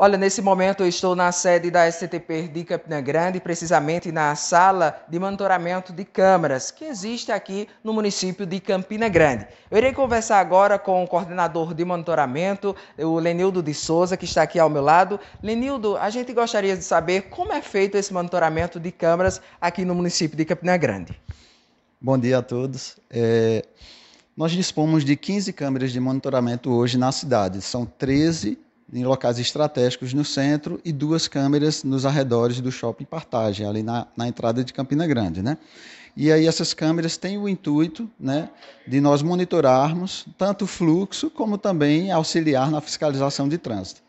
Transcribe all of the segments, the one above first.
Olha, nesse momento eu estou na sede da STTP de Campina Grande, precisamente na sala de monitoramento de câmaras que existe aqui no município de Campina Grande. Eu irei conversar agora com o coordenador de monitoramento, o Lenildo de Souza, que está aqui ao meu lado. Lenildo, a gente gostaria de saber como é feito esse monitoramento de câmaras aqui no município de Campina Grande. Bom dia a todos. É... Nós dispomos de 15 câmeras de monitoramento hoje na cidade, são 13 em locais estratégicos no centro e duas câmeras nos arredores do shopping Partagem, ali na, na entrada de Campina Grande. Né? E aí essas câmeras têm o intuito né, de nós monitorarmos tanto o fluxo como também auxiliar na fiscalização de trânsito.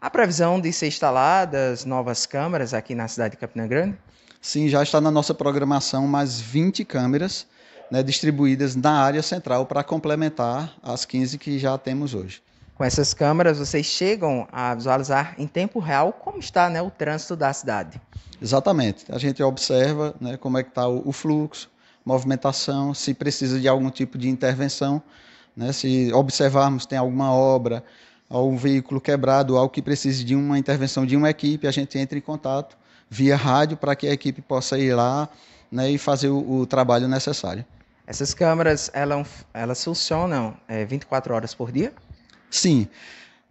A previsão de ser instaladas novas câmeras aqui na cidade de Campina Grande? Sim, já está na nossa programação mais 20 câmeras né, distribuídas na área central para complementar as 15 que já temos hoje. Com essas câmeras, vocês chegam a visualizar em tempo real como está né, o trânsito da cidade. Exatamente. A gente observa né, como é que está o, o fluxo, movimentação, se precisa de algum tipo de intervenção, né, se observarmos tem alguma obra, algum veículo quebrado, algo que precise de uma intervenção de uma equipe, a gente entra em contato via rádio para que a equipe possa ir lá né, e fazer o, o trabalho necessário. Essas câmeras, elas, elas funcionam é, eh, 24 horas por dia? Sim.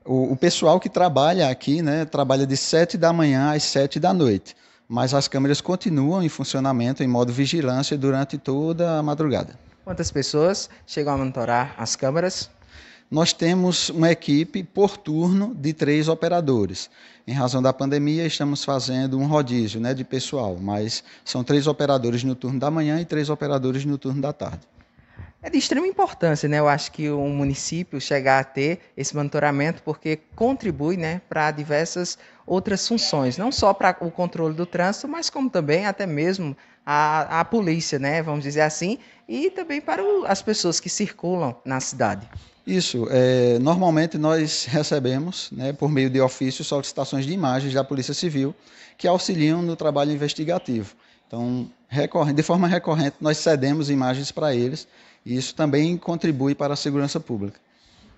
O, o pessoal que trabalha aqui, né, trabalha de 7 da manhã às 7 da noite, mas as câmeras continuam em funcionamento em modo vigilância durante toda a madrugada. Quantas pessoas chegam a monitorar as câmeras? Nós temos uma equipe por turno de três operadores. Em razão da pandemia, estamos fazendo um rodízio né, de pessoal, mas são três operadores no turno da manhã e três operadores no turno da tarde. É de extrema importância, né? Eu acho que o município chegar a ter esse monitoramento porque contribui, né, para diversas outras funções, não só para o controle do trânsito, mas como também até mesmo a, a polícia, né, vamos dizer assim, e também para o, as pessoas que circulam na cidade. Isso. É, normalmente nós recebemos, né, por meio de ofícios, solicitações de imagens da Polícia Civil que auxiliam no trabalho investigativo. Então, de forma recorrente, nós cedemos imagens para eles e isso também contribui para a segurança pública.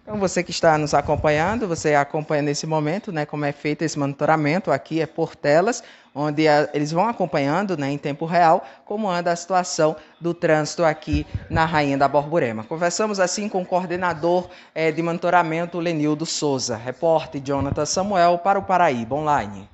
Então, você que está nos acompanhando, você acompanha nesse momento né, como é feito esse monitoramento aqui, é por telas, onde a, eles vão acompanhando né, em tempo real como anda a situação do trânsito aqui na Rainha da Borborema. Conversamos assim com o coordenador é, de monitoramento, Lenildo Souza, repórter Jonathan Samuel, para o Paraíba Online.